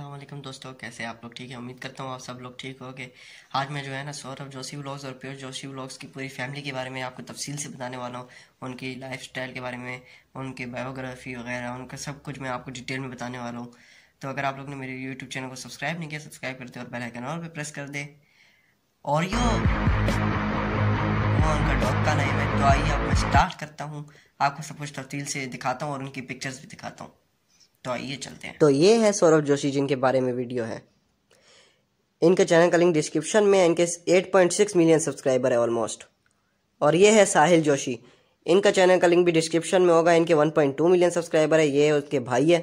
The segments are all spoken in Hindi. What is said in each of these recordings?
असलम दोस्तों कैसे आप लोग ठीक है उम्मीद करता हूँ आप सब लोग ठीक गए आज मैं जो है ना सौरभ जोशी व्लॉग्स और प्योर जोशी व्लॉग्स की पूरी फैमिली के बारे में आपको तफसील से बताने वाला हूँ उनकी लाइफ स्टाइल के बारे में उनकी बायोग्राफी वगैरह उनका सब कुछ मैं आपको डिटेल में बताने वाला हूँ तो अगर आप लोग ने मेरे यूट्यूब चैनल को सब्सक्राइब नहीं किया सब्सक्राइब करते और आइकन और पर प्रेस कर दे और यो उनका डॉग का नहीं है तो आइए अब मैं स्टार्ट करता हूँ आपको सब कुछ तफसील से दिखाता हूँ और उनकी पिक्चर्स भी दिखाता हूँ तो आइए चलते हैं तो ये है सौरभ जोशी जिनके बारे में वीडियो है इनके चैनल का लिंक डिस्क्रिप्शन में इनके 8.6 मिलियन सब्सक्राइबर है ऑलमोस्ट और ये है साहिल जोशी इनका चैनल का लिंक भी डिस्क्रिप्शन में होगा इनके 1.2 मिलियन सब्सक्राइबर है ये उसके भाई है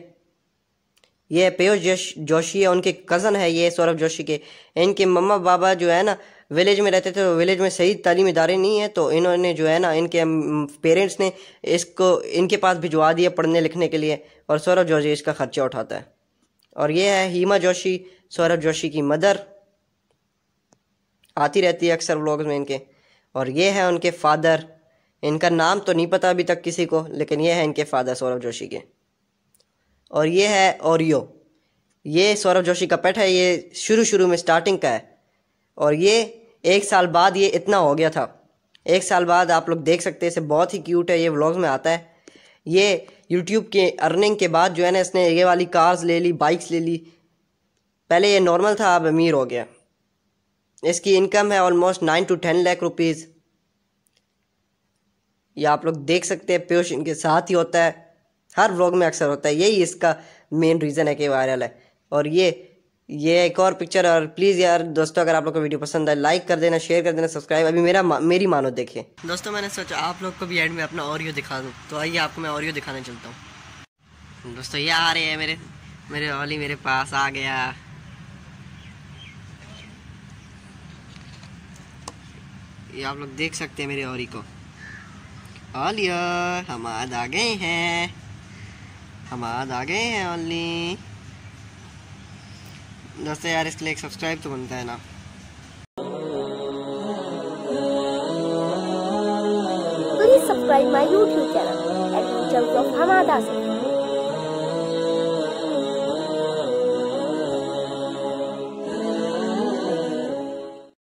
ये पेयूष जोशी है उनके कज़न है ये सौरभ जोशी के इनके मम्मा बाबा जो है ना विलेज में रहते थे तो विलेज में सही तालीम इदारे नहीं है तो इन्होंने जो है ना इनके पेरेंट्स ने इसको इनके पास भिजवा दिया पढ़ने लिखने के लिए और सौरभ जोशी इसका खर्चा उठाता है और ये है हीमा जोशी सौरभ जोशी की मदर आती रहती है अक्सर व्लॉग्स में इनके और ये है उनके फादर इनका नाम तो नहीं पता अभी तक किसी को लेकिन ये है इनके फादर सौरभ जोशी के और ये है ओरियो ये सौरभ जोशी का पेट है ये शुरू शुरू में स्टार्टिंग का है और ये एक साल बाद ये इतना हो गया था एक साल बाद आप लोग देख सकते हैं इसे बहुत ही क्यूट है ये व्लॉग्स में आता है ये यूट्यूब के अर्निंग के बाद जो है ना इसने ये वाली कार्स ले ली बाइक्स ले ली पहले ये नॉर्मल था अब अमीर हो गया इसकी इनकम है almost nine to ten lakh rupees ये आप लोग देख सकते हैं पीयूष इनके साथ ही होता है हर व्लॉग में अक्सर होता है यही इसका मेन रीज़न है कि वायरल है और ये ये एक और पिक्चर और प्लीज़ यार दोस्तों अगर आप लोग को वीडियो पसंद आए लाइक कर देना शेयर कर देना सब्सक्राइब अभी मेरा मेरी मानो देखें दोस्तों मैंने सोचा आप लोग को भी एंड में अपना ऑरियो दिखा दूँ तो आइए आपको मैं ऑरियो दिखाने चलता हूँ दोस्तों ये आ रहे हैं मेरे मेरे ऑली मेरे पास आ गया ये आप लोग देख सकते हैं मेरे ऑरी को ऑलियो हम आ गए हैं हम आ गए हैं ऑली दोस्तों यार इसके लिए सब्सक्राइब तो बनता है ना subscribe my YouTube channel adventures of Hamada से